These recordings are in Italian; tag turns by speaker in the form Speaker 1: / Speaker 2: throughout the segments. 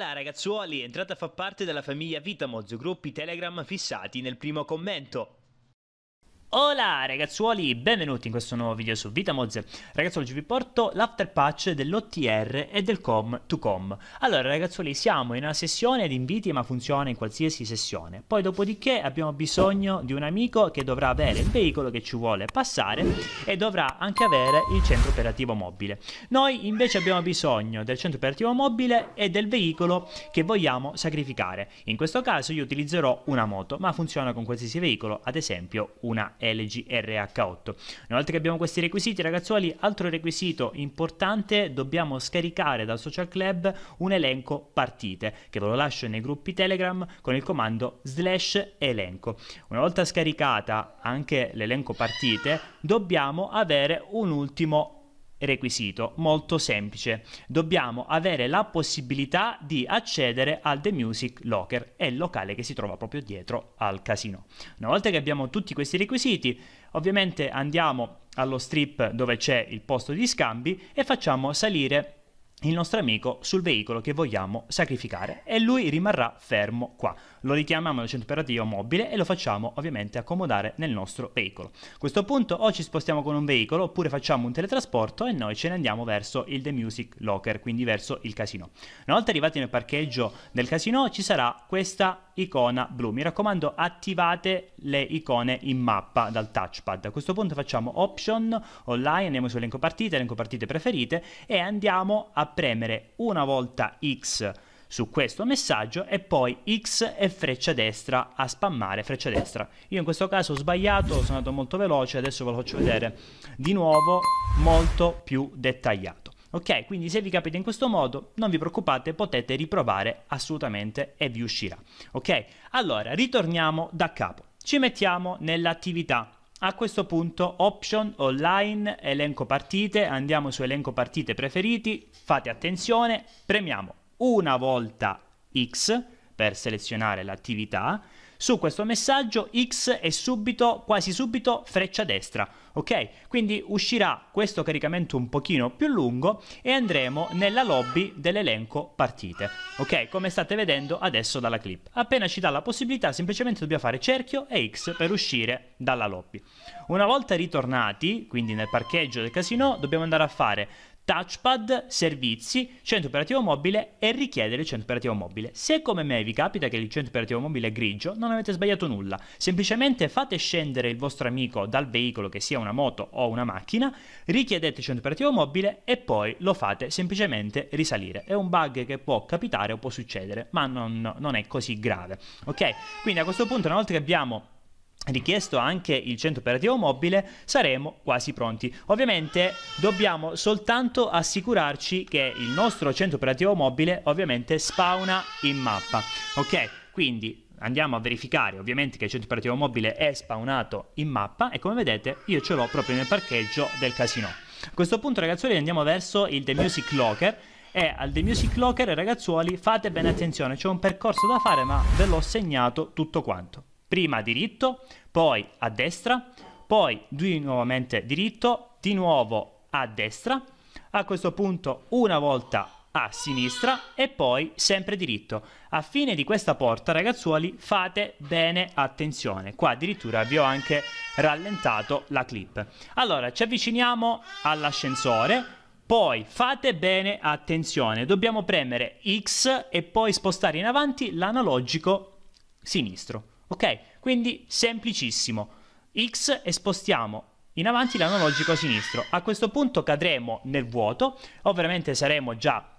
Speaker 1: Hola ragazzuoli, entrate a far parte della famiglia Vitamoz, gruppi Telegram fissati nel primo commento. Hola ragazzuoli, benvenuti in questo nuovo video su Vitamoz Ragazzuoli, oggi vi porto l'after patch dell'OTR e del com to com Allora ragazzuoli siamo in una sessione di inviti ma funziona in qualsiasi sessione Poi dopodiché abbiamo bisogno di un amico che dovrà avere il veicolo che ci vuole passare E dovrà anche avere il centro operativo mobile Noi invece abbiamo bisogno del centro operativo mobile e del veicolo che vogliamo sacrificare In questo caso io utilizzerò una moto ma funziona con qualsiasi veicolo ad esempio una LG RH8. Una volta che abbiamo questi requisiti, ragazzuoli, altro requisito importante, dobbiamo scaricare dal social club un elenco partite, che ve lo lascio nei gruppi Telegram con il comando slash elenco. Una volta scaricata anche l'elenco partite, dobbiamo avere un ultimo requisito molto semplice. Dobbiamo avere la possibilità di accedere al The Music Locker, è il locale che si trova proprio dietro al casino. Una volta che abbiamo tutti questi requisiti, ovviamente andiamo allo strip dove c'è il posto di scambi e facciamo salire il nostro amico sul veicolo che vogliamo sacrificare e lui rimarrà fermo qua. Lo richiamiamo al centro operativo mobile e lo facciamo ovviamente accomodare nel nostro veicolo. A questo punto o ci spostiamo con un veicolo oppure facciamo un teletrasporto e noi ce ne andiamo verso il The Music Locker, quindi verso il casino. Una volta arrivati nel parcheggio del casino ci sarà questa icona blu. Mi raccomando, attivate le icone in mappa dal touchpad. A questo punto facciamo option online, andiamo su elenco partite, elenco partite preferite e andiamo a premere una volta X su questo messaggio e poi X e freccia destra a spammare freccia destra. Io in questo caso ho sbagliato, sono andato molto veloce, adesso ve lo faccio vedere di nuovo molto più dettagliato. Ok, quindi se vi capita in questo modo, non vi preoccupate, potete riprovare assolutamente e vi uscirà. Ok? Allora, ritorniamo da capo. Ci mettiamo nell'attività a questo punto option online, elenco partite, andiamo su elenco partite preferiti, fate attenzione, premiamo una volta X per selezionare l'attività su questo messaggio X è subito, quasi subito, freccia destra, ok? Quindi uscirà questo caricamento un pochino più lungo e andremo nella lobby dell'elenco partite, ok? Come state vedendo adesso dalla clip. Appena ci dà la possibilità semplicemente dobbiamo fare cerchio e X per uscire dalla lobby. Una volta ritornati, quindi nel parcheggio del casino, dobbiamo andare a fare touchpad, servizi, centro operativo mobile e richiedere il centro operativo mobile. Se come me vi capita che il centro operativo mobile è grigio, non avete sbagliato nulla. Semplicemente fate scendere il vostro amico dal veicolo, che sia una moto o una macchina, richiedete il centro operativo mobile e poi lo fate semplicemente risalire. È un bug che può capitare o può succedere, ma non, non è così grave. Ok? Quindi a questo punto, una volta che abbiamo richiesto anche il centro operativo mobile, saremo quasi pronti. Ovviamente dobbiamo soltanto assicurarci che il nostro centro operativo mobile ovviamente spawna in mappa. Ok, quindi andiamo a verificare ovviamente che il centro operativo mobile è spawnato in mappa e come vedete io ce l'ho proprio nel parcheggio del casino. A questo punto ragazzuoli andiamo verso il The Music Locker e al The Music Locker ragazzuoli fate bene attenzione, c'è un percorso da fare ma ve l'ho segnato tutto quanto prima diritto, poi a destra, poi di nuovamente diritto, di nuovo a destra, a questo punto una volta a sinistra e poi sempre diritto. A fine di questa porta, ragazzuoli, fate bene attenzione. Qua addirittura vi ho anche rallentato la clip. Allora, ci avviciniamo all'ascensore. Poi fate bene attenzione, dobbiamo premere X e poi spostare in avanti l'analogico sinistro. Ok? Quindi semplicissimo. X e spostiamo in avanti l'analogico sinistro. A questo punto cadremo nel vuoto, ovviamente saremo già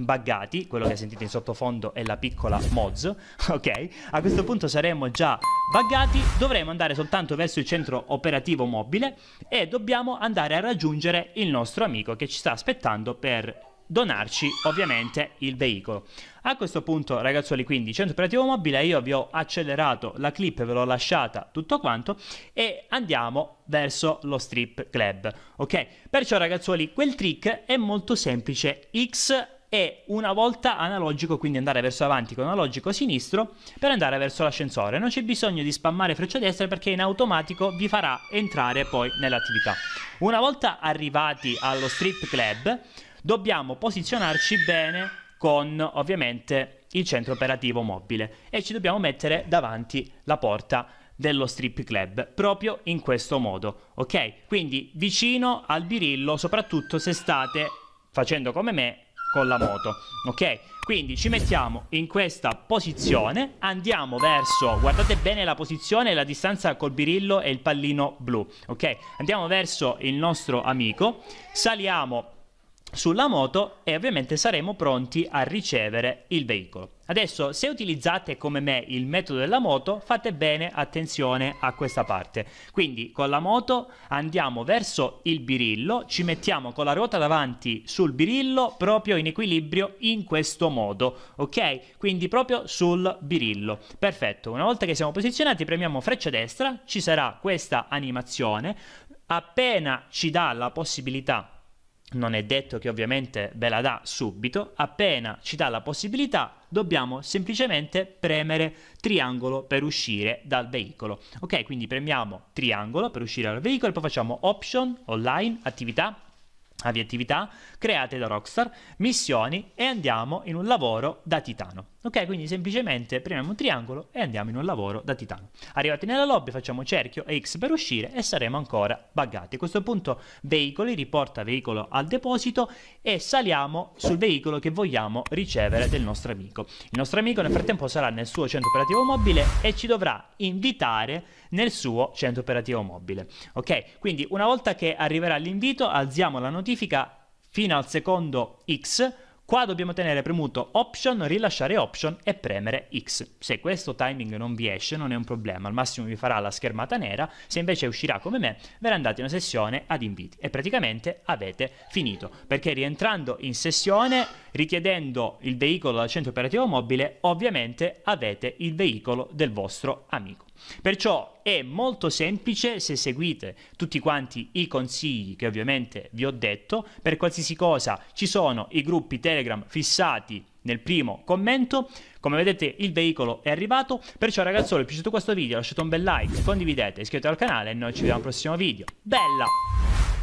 Speaker 1: buggati, quello che sentite in sottofondo è la piccola Moz, ok? A questo punto saremo già buggati, dovremo andare soltanto verso il centro operativo mobile e dobbiamo andare a raggiungere il nostro amico che ci sta aspettando per donarci ovviamente il veicolo. A questo punto ragazzuoli quindi centro operativo mobile io vi ho accelerato la clip, ve l'ho lasciata tutto quanto e andiamo verso lo strip club, ok? Perciò ragazzuoli quel trick è molto semplice, X e una volta analogico, quindi andare verso avanti con analogico sinistro per andare verso l'ascensore. Non c'è bisogno di spammare freccia destra perché in automatico vi farà entrare poi nell'attività. Una volta arrivati allo strip club, dobbiamo posizionarci bene con ovviamente il centro operativo mobile e ci dobbiamo mettere davanti la porta dello strip club proprio in questo modo ok quindi vicino al birillo soprattutto se state facendo come me con la moto ok quindi ci mettiamo in questa posizione andiamo verso guardate bene la posizione la distanza col birillo e il pallino blu ok andiamo verso il nostro amico saliamo sulla moto e ovviamente saremo pronti a ricevere il veicolo. Adesso se utilizzate come me il metodo della moto fate bene attenzione a questa parte. Quindi con la moto andiamo verso il birillo, ci mettiamo con la ruota davanti sul birillo proprio in equilibrio in questo modo, ok? Quindi proprio sul birillo. Perfetto, una volta che siamo posizionati premiamo freccia destra, ci sarà questa animazione, appena ci dà la possibilità non è detto che ovviamente ve la dà subito, appena ci dà la possibilità dobbiamo semplicemente premere triangolo per uscire dal veicolo. Ok, quindi premiamo triangolo per uscire dal veicolo e poi facciamo option, online, attività, di attività create da Rockstar, missioni e andiamo in un lavoro da titano. Ok, quindi semplicemente premiamo un triangolo e andiamo in un lavoro da titano. Arrivati nella lobby facciamo cerchio e X per uscire e saremo ancora buggati. A questo punto veicoli, riporta veicolo al deposito e saliamo sul veicolo che vogliamo ricevere del nostro amico. Il nostro amico nel frattempo sarà nel suo centro operativo mobile e ci dovrà invitare nel suo centro operativo mobile. Ok, quindi una volta che arriverà l'invito, alziamo la notifica fino al secondo X. Qua dobbiamo tenere premuto Option, rilasciare Option e premere X. Se questo timing non vi esce non è un problema, al massimo vi farà la schermata nera, se invece uscirà come me ve ne andate in una sessione ad inviti e praticamente avete finito, perché rientrando in sessione richiedendo il veicolo dal centro operativo mobile ovviamente avete il veicolo del vostro amico. Perciò è molto semplice se seguite tutti quanti i consigli che ovviamente vi ho detto. Per qualsiasi cosa ci sono i gruppi Telegram fissati nel primo commento. Come vedete il veicolo è arrivato, perciò se vi è piaciuto questo video, lasciate un bel like, condividete, iscrivetevi al canale e noi ci vediamo al prossimo video. Bella!